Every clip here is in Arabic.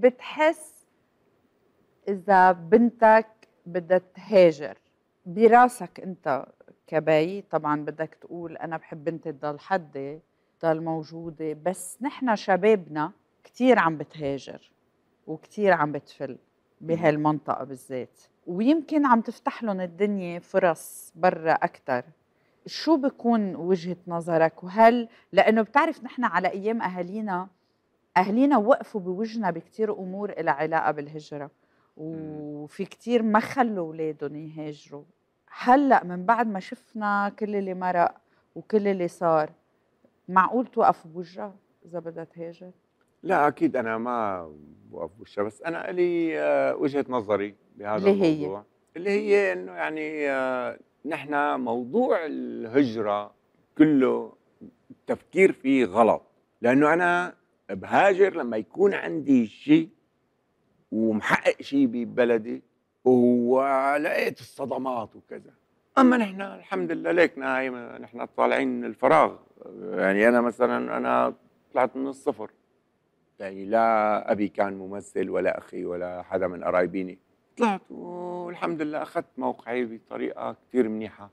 بتحس اذا بنتك بدها تهاجر براسك انت كبي طبعا بدك تقول انا بحب بنتي تضل حدي تضل موجوده بس نحن شبابنا كثير عم بتهاجر وكثير عم بتفل بهالمنطقه بالذات ويمكن عم تفتح لهم الدنيا فرص برا اكثر شو بكون وجهه نظرك وهل لانه بتعرف نحن على ايام اهالينا اهالينا وقفوا بوجهنا بكثير امور لها علاقه بالهجره وفي كثير ما خلوا اولادهم يهاجروا هلا من بعد ما شفنا كل اللي مرق وكل اللي صار معقول توقف بوجهها اذا بدها تهاجر لا اكيد انا ما بوقف بوجهها بس انا لي آه، وجهه نظري بهذا اللي الموضوع هي. اللي هي انه يعني آه، نحن موضوع الهجره كله التفكير فيه غلط لانه انا بهاجر لما يكون عندي شيء ومحقق شيء ببلدي ولقيت الصدمات وكذا اما نحن الحمد لله ليك نايم نحن طالعين من الفراغ يعني انا مثلا انا طلعت من الصفر يعني لا ابي كان ممثل ولا اخي ولا حدا من قرايبيني طلعت والحمد لله اخذت موقعي بطريقه كثير منيحه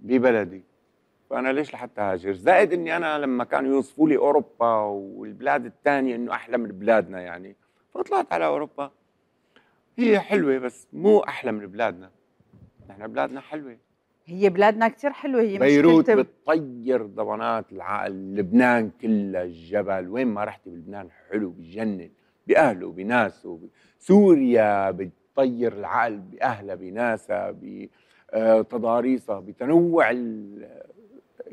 ببلدي فانا ليش لحتى هاجر زائد اني انا لما كانوا يوصفوا لي اوروبا والبلاد الثانيه انه احلى من بلادنا يعني فطلعت على اوروبا هي حلوه بس مو احلى من بلادنا نحن بلادنا حلوه هي بلادنا كثير حلوه هي بيروت مشكلتها بتطير ضمانات العقل لبنان كلها الجبل وين ما رحتي بلبنان حلو بجنن باهله بناسه سوريا بتطير العقل باهلها بناسها بتضاريسها آه، بتنوع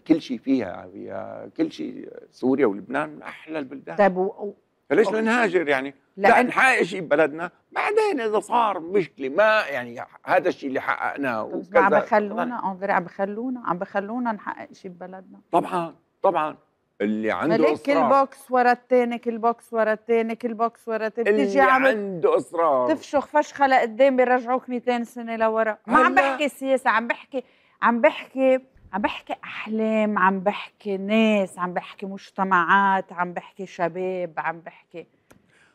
كل شيء فيها يا كل شيء سوريا ولبنان من احلى البلدان طيب و... فليش نهاجر يعني؟ لا, لا نحقق شيء ببلدنا بعدين اذا صار مشكله ما يعني هذا الشيء اللي حققناه طيب، وكذا عم بخلونا انظري عم بخلونا عم بخلونا نحقق شيء ببلدنا طبعا طبعا اللي عنده اصرار كل بوكس ورا الثاني كل بوكس ورا الثاني كل بوكس ورا الثاني اللي عم عنده اصرار تفشخ فشخه لقدام بيرجعوك 200 سنه لورا ما عم بحكي سياسه عم بحكي عم بحكي عم بحكي احلام عم بحكي ناس عم بحكي مجتمعات عم بحكي شباب عم بحكي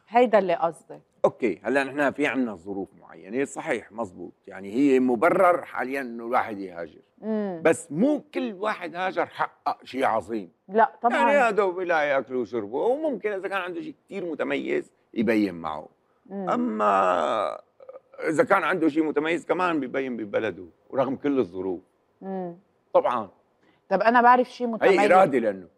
هيدا اللي قصدي اوكي هلا نحن في عنا ظروف معينه صحيح مزبوط يعني هي مبرر حاليا انه الواحد يهاجر مم. بس مو كل واحد هاجر حقق شيء عظيم لا طبعا يعني هذا بلا ياكلوا ويشربوا وممكن اذا كان عنده شيء كثير متميز يبين معه مم. اما اذا كان عنده شيء متميز كمان ببين ببلده ورغم كل الظروف مم. طبعا طب انا بعرف شيء متميز اي ارادي لانه